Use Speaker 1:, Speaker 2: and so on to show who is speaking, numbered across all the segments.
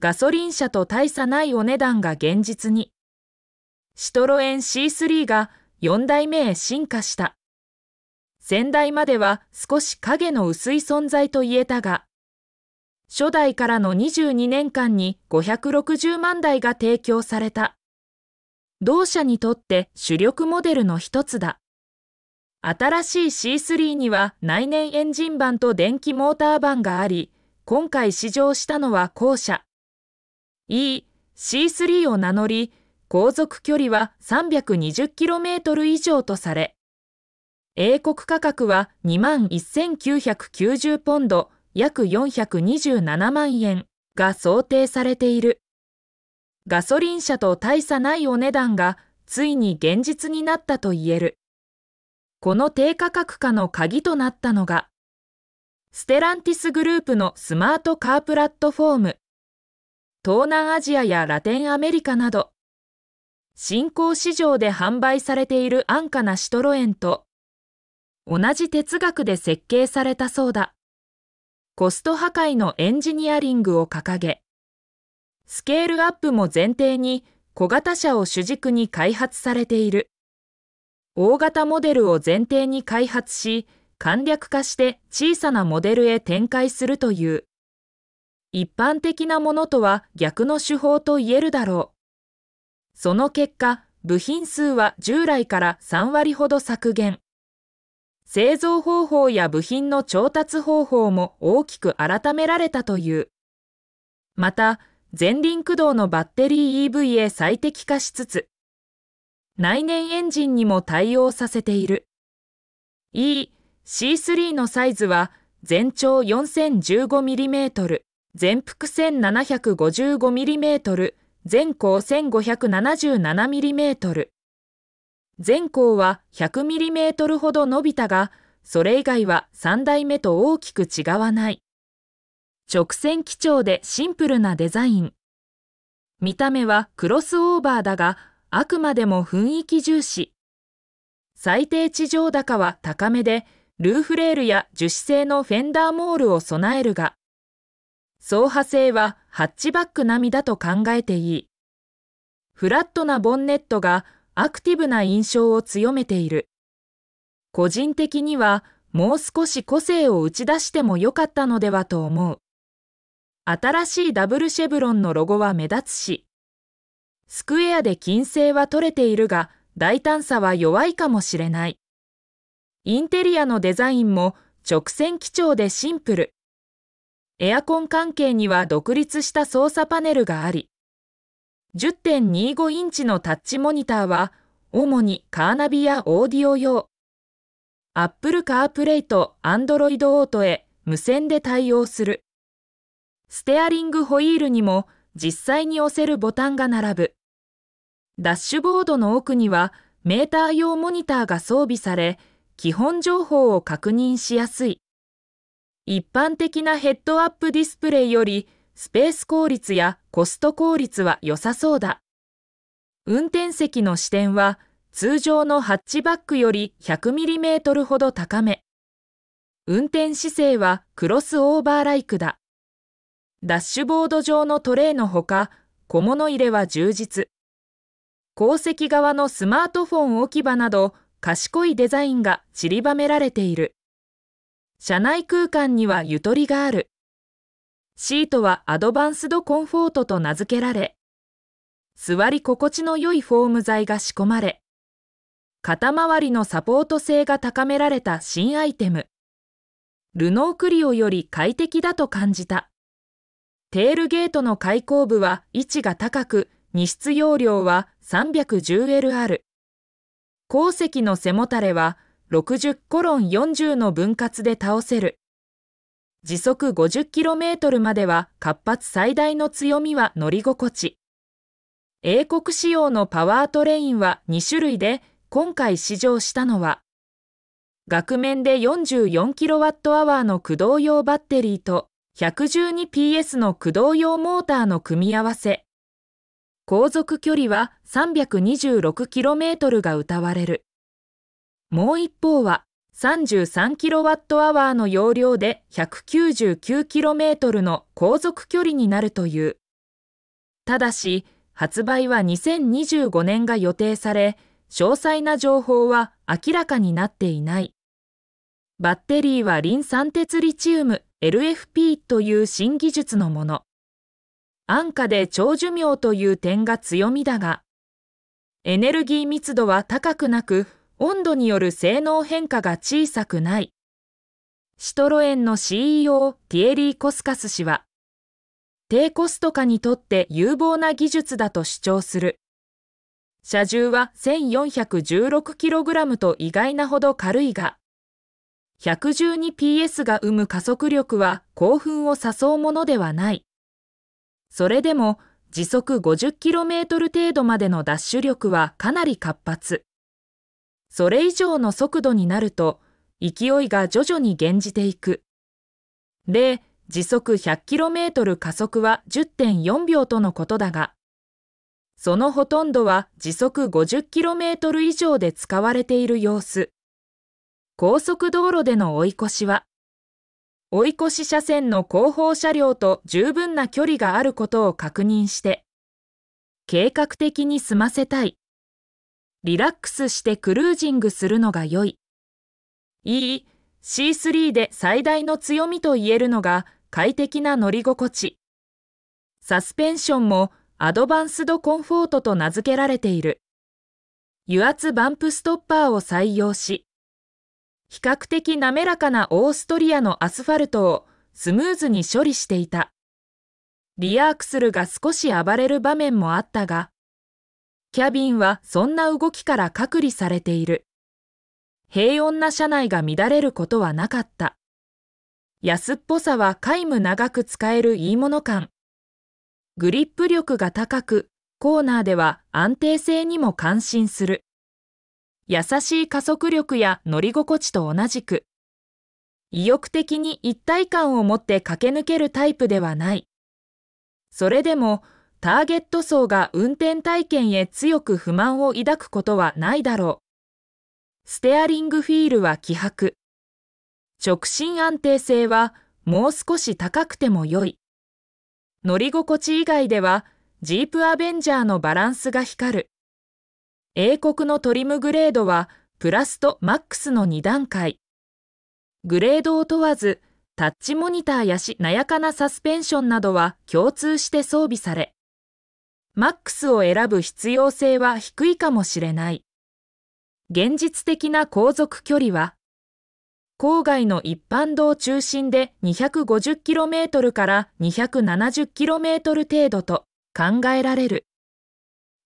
Speaker 1: ガソリン車と大差ないお値段が現実に。シトロエン C3 が4代目へ進化した。先代までは少し影の薄い存在と言えたが、初代からの22年間に560万台が提供された。同社にとって主力モデルの一つだ。新しい C3 には内燃エンジン版と電気モーター版があり、今回試乗したのは後者。EC3 を名乗り、航続距離は 320km 以上とされ、英国価格は21,990ポンド、約427万円が想定されている。ガソリン車と大差ないお値段がついに現実になったと言える。この低価格化の鍵となったのが、ステランティスグループのスマートカープラットフォーム東南アジアやラテンアメリカなど、新興市場で販売されている安価なシトロエンと、同じ哲学で設計されたそうだ。コスト破壊のエンジニアリングを掲げ、スケールアップも前提に小型車を主軸に開発されている。大型モデルを前提に開発し、簡略化して小さなモデルへ展開するという。一般的なものとは逆の手法と言えるだろう。その結果、部品数は従来から3割ほど削減。製造方法や部品の調達方法も大きく改められたという。また、前輪駆動のバッテリー EV へ最適化しつつ、内燃エンジンにも対応させている。E、C3 のサイズは全長 4015mm、全幅 1755mm、全高 1577mm。全高は 100mm ほど伸びたが、それ以外は3代目と大きく違わない。直線基調でシンプルなデザイン。見た目はクロスオーバーだが、あくまでも雰囲気重視。最低地上高は高めで、ルーフレールや樹脂製のフェンダーモールを備えるが、走破性はハッチバック並みだと考えていい。フラットなボンネットがアクティブな印象を強めている。個人的にはもう少し個性を打ち出してもよかったのではと思う。新しいダブルシェブロンのロゴは目立つし、スクエアで金星は取れているが大胆さは弱いかもしれない。インテリアのデザインも直線基調でシンプル。エアコン関係には独立した操作パネルがあり、10.25インチのタッチモニターは、主にカーナビやオーディオ用、Apple CarPlay と Android Auto へ無線で対応する。ステアリングホイールにも実際に押せるボタンが並ぶ。ダッシュボードの奥にはメーター用モニターが装備され、基本情報を確認しやすい。一般的なヘッドアップディスプレイよりスペース効率やコスト効率は良さそうだ。運転席の視点は通常のハッチバックより 100mm ほど高め。運転姿勢はクロスオーバーライクだ。ダッシュボード上のトレイのほか、小物入れは充実。鉱石側のスマートフォン置き場など、賢いデザインが散りばめられている。車内空間にはゆとりがある。シートはアドバンスドコンフォートと名付けられ、座り心地の良いフォーム材が仕込まれ、肩周りのサポート性が高められた新アイテム。ルノークリオより快適だと感じた。テールゲートの開口部は位置が高く、荷室容量は 310L ある。後席の背もたれは60コロン40の分割で倒せる。時速 50km までは活発最大の強みは乗り心地。英国仕様のパワートレインは2種類で、今回試乗したのは、額面で 44kWh の駆動用バッテリーと 112PS の駆動用モーターの組み合わせ。航続距離は 326km が歌われる。もう一方は 33kWh の容量で 199km の航続距離になるという。ただし、発売は2025年が予定され、詳細な情報は明らかになっていない。バッテリーはリン酸鉄リチウム LFP という新技術のもの。安価で長寿命という点が強みだが、エネルギー密度は高くなく温度による性能変化が小さくない。シトロエンの CEO ティエリー・コスカス氏は、低コスト化にとって有望な技術だと主張する。車重は 1416kg と意外なほど軽いが、112PS が生む加速力は興奮を誘うものではない。それでも時速 50km 程度までのダッシュ力はかなり活発。それ以上の速度になると勢いが徐々に減じていく。例、時速 100km 加速は10.4秒とのことだが、そのほとんどは時速 50km 以上で使われている様子。高速道路での追い越しは、追い越し車線の後方車両と十分な距離があることを確認して、計画的に済ませたい。リラックスしてクルージングするのが良い。いい、C3 で最大の強みと言えるのが快適な乗り心地。サスペンションもアドバンスドコンフォートと名付けられている。油圧バンプストッパーを採用し、比較的滑らかなオーストリアのアスファルトをスムーズに処理していた。リアークスルが少し暴れる場面もあったが、キャビンはそんな動きから隔離されている。平穏な車内が乱れることはなかった。安っぽさは皆無長く使えるいいもの感。グリップ力が高く、コーナーでは安定性にも感心する。優しい加速力や乗り心地と同じく、意欲的に一体感を持って駆け抜けるタイプではない。それでも、ターゲット層が運転体験へ強く不満を抱くことはないだろう。ステアリングフィールは希薄。直進安定性はもう少し高くても良い。乗り心地以外ではジープアベンジャーのバランスが光る。英国のトリムグレードはプラスとマックスの2段階。グレードを問わずタッチモニターやしなやかなサスペンションなどは共通して装備され、MAX を選ぶ必要性は低いかもしれない。現実的な航続距離は、郊外の一般道中心で 250km から 270km 程度と考えられる。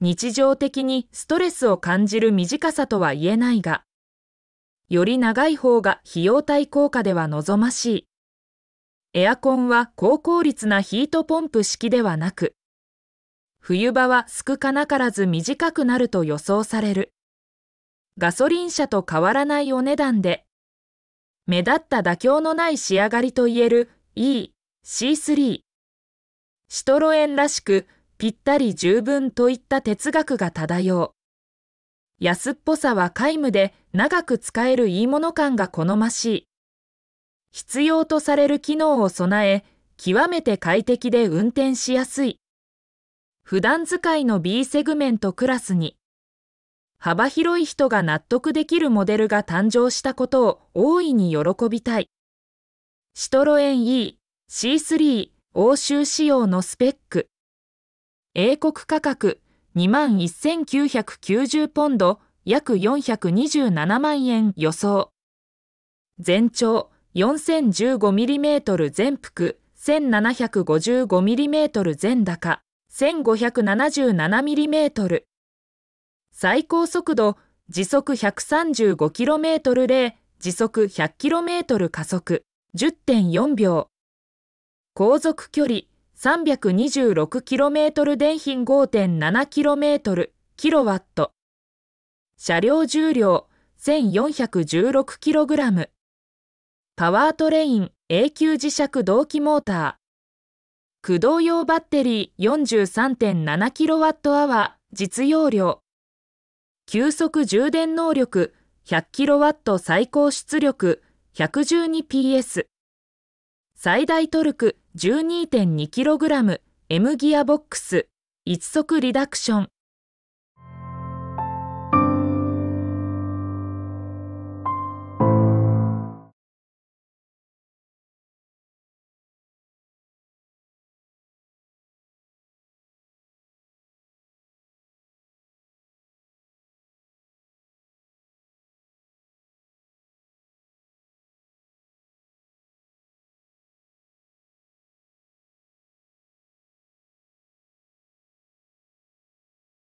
Speaker 1: 日常的にストレスを感じる短さとは言えないが、より長い方が費用対効果では望ましい。エアコンは高効率なヒートポンプ式ではなく、冬場は少なからず短くなると予想される。ガソリン車と変わらないお値段で、目立った妥協のない仕上がりといえる E、C3。シトロエンらしくぴったり十分といった哲学が漂う。安っぽさは皆無で長く使えるいいもの感が好ましい。必要とされる機能を備え、極めて快適で運転しやすい。普段使いの B セグメントクラスに幅広い人が納得できるモデルが誕生したことを大いに喜びたい。シトロエン E、C3、欧州仕様のスペック。英国価格21,990ポンド約427万円予想。全長 4015mm 全幅 1755mm 全高。1577mm 最高速度時速 135km で時速 100km 加速10.4秒航続距離 326km 電品 5.7km キロワット車両重量 1416kg パワートレイン永久磁石同期モーター駆動用バッテリー 43.7kWh 実用量急速充電能力 100kW 最高出力 112PS 最大トルク 12.2kg M ギアボックス1足リダクション